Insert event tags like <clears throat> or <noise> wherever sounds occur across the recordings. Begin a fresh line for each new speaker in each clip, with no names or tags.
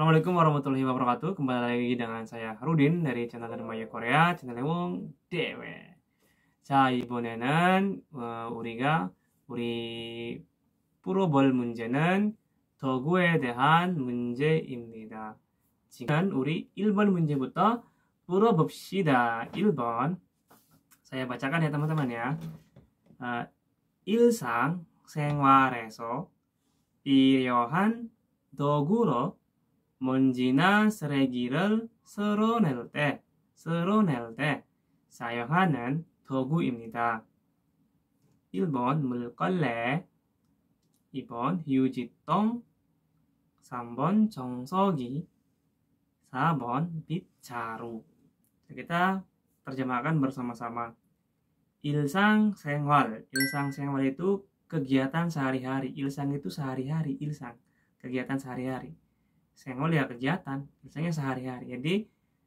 Assalamualaikum warahmatullahi wabarakatuh. Kembali lagi dengan saya Harudin dari channel Rumahnya Korea, channel Wong Dewe. 자, 이번에는 어, 우리가 우리 풀어볼 문제는 더구에 대한 문제입니다. 지금 우리 1번 문제부터 풀어봅시다. 1번. Saya bacakan ya teman-teman ya. Uh, 일상 생활에서 필요한 도구로 먼지나 쓰레기를 쓸어낼 때, 쓸어낼 때 사용하는 도구입니다. 1번 물걸레, 2번 휴지통, 3번 정서기, 4번 빗자루. Kita terjemahkan bersama-sama. Ilsang sengwal. Ilsang sengwal itu kegiatan sehari-hari. Ilsang itu sehari-hari. Ilsang. Kegiatan sehari-hari. Sengol lihat ya kegiatan misalnya sehari-hari jadi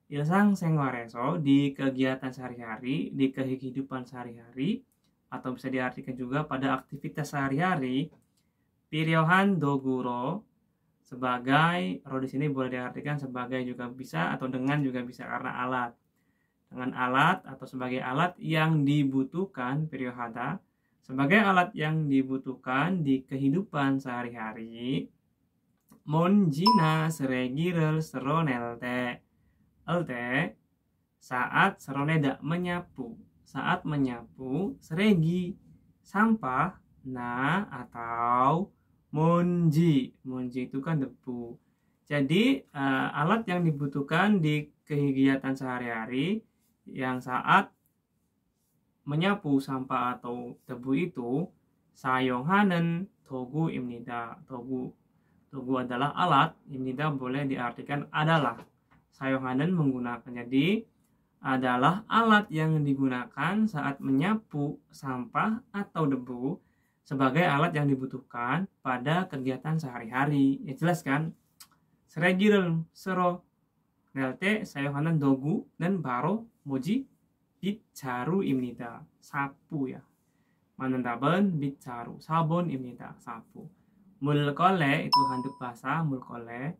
ilang sengol reso di kegiatan sehari-hari di kehidupan sehari-hari atau bisa diartikan juga pada aktivitas sehari-hari Piriohan doguro sebagai ro di sini boleh diartikan sebagai juga bisa atau dengan juga bisa karena alat dengan alat atau sebagai alat yang dibutuhkan piryohada sebagai alat yang dibutuhkan di kehidupan sehari-hari Monjina seregirel te, Elte saat seroneda menyapu. Saat menyapu seregi sampah na atau monji. Monji itu kan debu. Jadi uh, alat yang dibutuhkan di kegiatan sehari-hari yang saat menyapu sampah atau debu itu sayonghanen togu imnida togu tugu adalah alat imnida boleh diartikan adalah Sayohanen menggunakan. Jadi adalah alat yang digunakan saat menyapu sampah atau debu sebagai alat yang dibutuhkan pada kegiatan sehari-hari. Ya jelas kan? Seregiren, sero, nelte, sayohanan dogu, dan baro, moji, bicaru imnida, sapu ya. Manendaben bicaru, sabon imnida, sapu mulkole itu handuk basah mulkole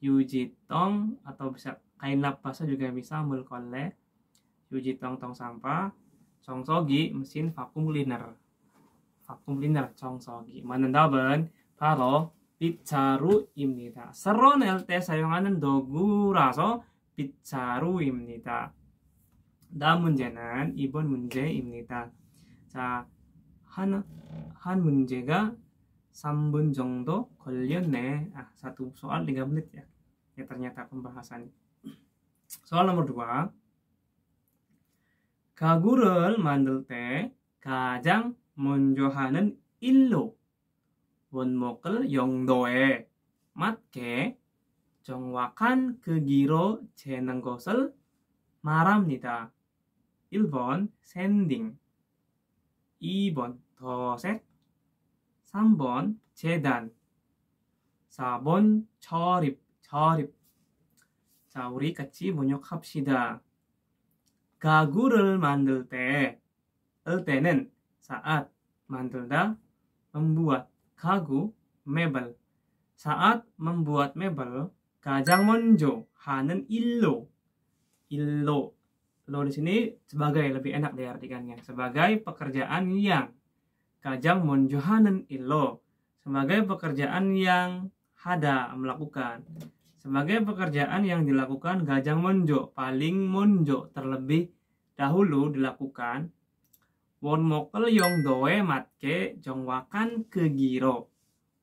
yujitong atau bisa kain lap basah juga bisa mulkole yujitong tong sampah congsogi mesin vakum cleaner vakum cleaner congsogi manandaban paro bicaru imnita seron lte dogu raso bicaru imnita munjenan ibon munje 문제입니다. 자, 한, 한 문제가 3분 정도 걸렸네. Ah, satu soal 3 menit ya. Ya ternyata pembahasan. Soal nomor 2. Kagurul mandel te 가장 먼저 하는 일로 원목을 영도에 맞게 정확한 크기로 재는 것을 말합니다. 1번 샌딩 2번 더색 3번 재단 4번 절입 절입 자 우리 같이 번역합시다 가구를 만들 때을 때는 saat 만들다 membuat 가구 mebel saat membuat mebel 가장 먼저 하는 일로 일로 lo di sini sebagai lebih enak diartikannya sebagai pekerjaan yang kajang monjohanen ilo sebagai pekerjaan yang hada melakukan sebagai pekerjaan yang dilakukan gajang monjo paling monjo terlebih dahulu dilakukan won mokel yong doe matke jongwakan ke kan giro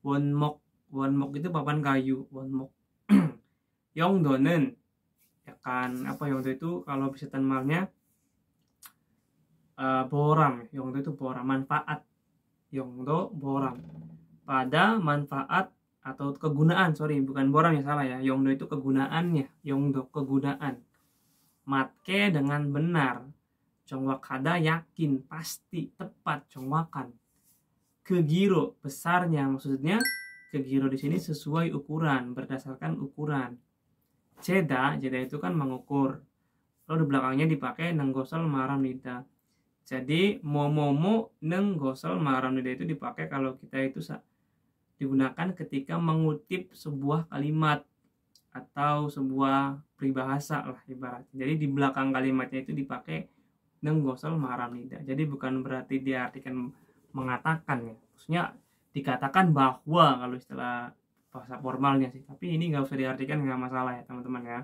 won mok won mok itu papan kayu won mok <clears throat> yong donen ya kan apa yong itu kalau bisa malnya uh, boram yong itu boram manfaat Yongdo borang pada manfaat atau kegunaan sorry bukan borang ya salah ya Yongdo itu kegunaannya Yongdo kegunaan matke dengan benar Congwakada yakin pasti tepat congwakan kegiro besarnya maksudnya kegiro di sini sesuai ukuran berdasarkan ukuran ceda jeda itu kan mengukur lalu di belakangnya dipakai nenggosel maram nida jadi momomo neng gosol lidah itu dipakai kalau kita itu digunakan ketika mengutip sebuah kalimat atau sebuah peribahasa lah ibarat. Jadi di belakang kalimatnya itu dipakai neng gosol lidah. Jadi bukan berarti diartikan mengatakan ya. Maksudnya dikatakan bahwa kalau istilah bahasa formalnya sih. Tapi ini nggak usah diartikan nggak masalah ya teman-teman ya.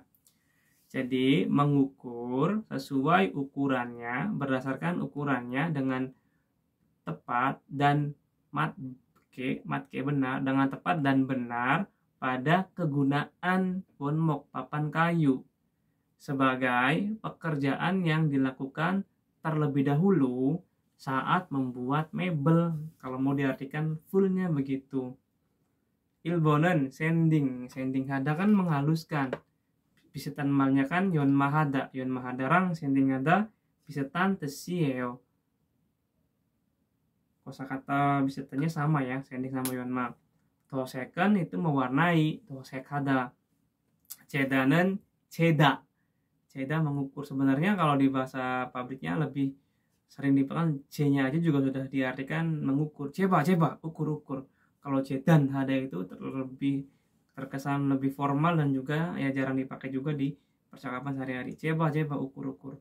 Jadi mengukur sesuai ukurannya berdasarkan ukurannya dengan tepat dan mat matke benar dengan tepat dan benar pada kegunaan bonmok papan kayu sebagai pekerjaan yang dilakukan terlebih dahulu saat membuat mebel kalau mau diartikan fullnya begitu ilbonen sanding sanding hada kan menghaluskan tan malnya kan yon mahada yon mahadarang bisa tan tesieo kosakata tanya sama ya sending sama yon ma second itu mewarnai to tosekada cedanen ceda ceda mengukur sebenarnya kalau di bahasa pabriknya lebih sering dipakai C-nya aja juga sudah diartikan mengukur ceba ceba ukur ukur kalau cedan ada itu terlebih terkesan lebih formal dan juga ya jarang dipakai juga di percakapan sehari-hari coba coba ukur-ukur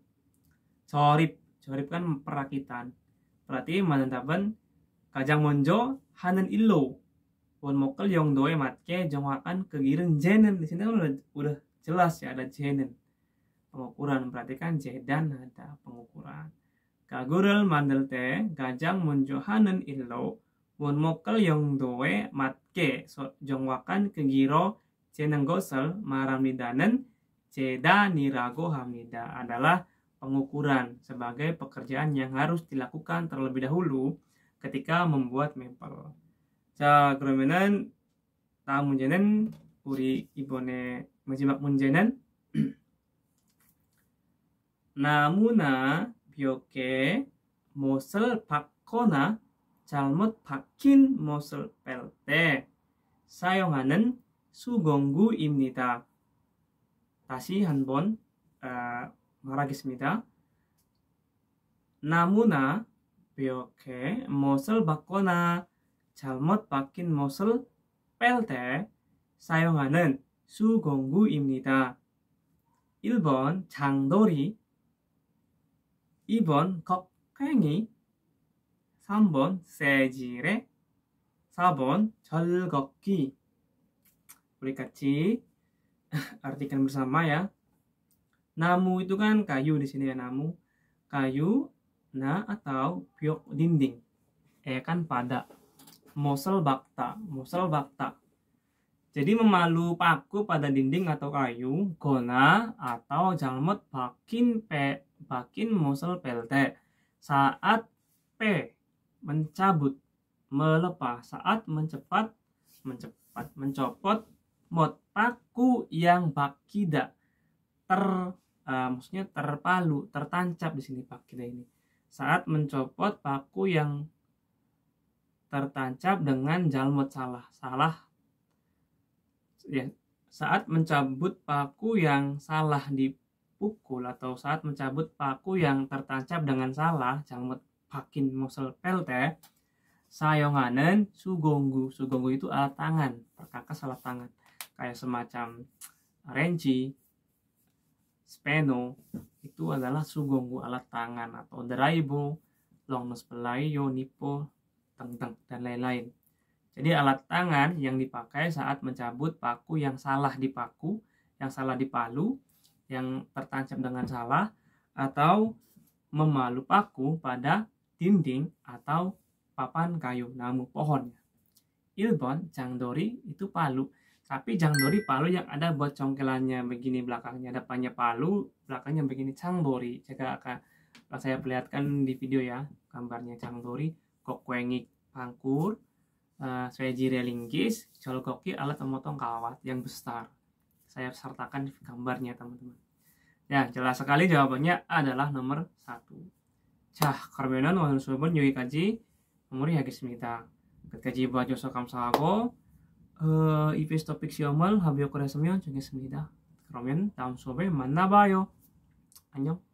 Sorry, sorry kan perakitan berarti manentaban kajang monjo hanen ilo pun mokel yong doe matke jongakan kegiren jenen di sini kan udah, udah jelas ya ada jenen pengukuran berarti kan jedan ada pengukuran kagurel mandel te gajang monjo hanen ilo pun mokel yong doe mat ke jongwakan ke giro cenang gosel maramidanen ceda nirago hamida adalah pengukuran sebagai pekerjaan yang harus dilakukan terlebih dahulu ketika membuat maple. Ca gromenan ta munjenen uri ibone majimak munjenen <clears throat> namuna bioke mosel pakona 잘못 박힌 못을 뺄때 사용하는 수공구입니다. 다시 한번 어, 말하겠습니다. 나무나 벽에 못을 박거나 잘못 박힌 못을 뺄 때 사용하는 수공구입니다. 1번 장돌이 2번 겁팽이 3번 세지레 4번 절걷기 우리 같이 artikan <laughs> bersama ya namu itu kan kayu di sini ya namu kayu na atau pyok dinding e kan pada mosel bakta mosel bakta jadi memalu paku pada dinding atau kayu gona atau jalmet bakin pe bakin mosel pelte saat p mencabut, melepas saat mencepat, mencepat, mencopot mod paku yang bakida ter uh, maksudnya terpalu, tertancap di sini bakida ini. Saat mencopot paku yang tertancap dengan jalmot salah, salah ya saat mencabut paku yang salah dipukul atau saat mencabut paku yang tertancap dengan salah, jalmot pakin mosel pelte sayonganen sugonggu sugonggu itu alat tangan perkakas alat tangan kayak semacam renci speno itu adalah sugonggu alat tangan atau deraibo long nose pelayo nipo tengteng dan lain-lain jadi alat tangan yang dipakai saat mencabut paku yang salah dipaku yang salah dipalu yang tertancap dengan salah atau memalu paku pada dinding atau papan kayu namu pohonnya. Ilbon, jangdori itu palu. Tapi jangdori palu yang ada buat congkelannya begini belakangnya depannya palu, belakangnya begini cangbori. Jika akan saya perlihatkan di video ya gambarnya cangbori. kokwengi pangkur, uh, eh, sweji relinggis, jolgoki alat pemotong kawat yang besar. Saya sertakan gambarnya teman-teman. Ya, jelas sekali jawabannya adalah nomor satu. 자 그러면은 오늘 수업은 여기까지 마무리하겠습니다. 끝까지 봐셔서 감사하고 어, e p 스 토픽 시험을 합격을 했으면 좋겠습니다. 그러면 다음 수업에 만나봐요. 안녕.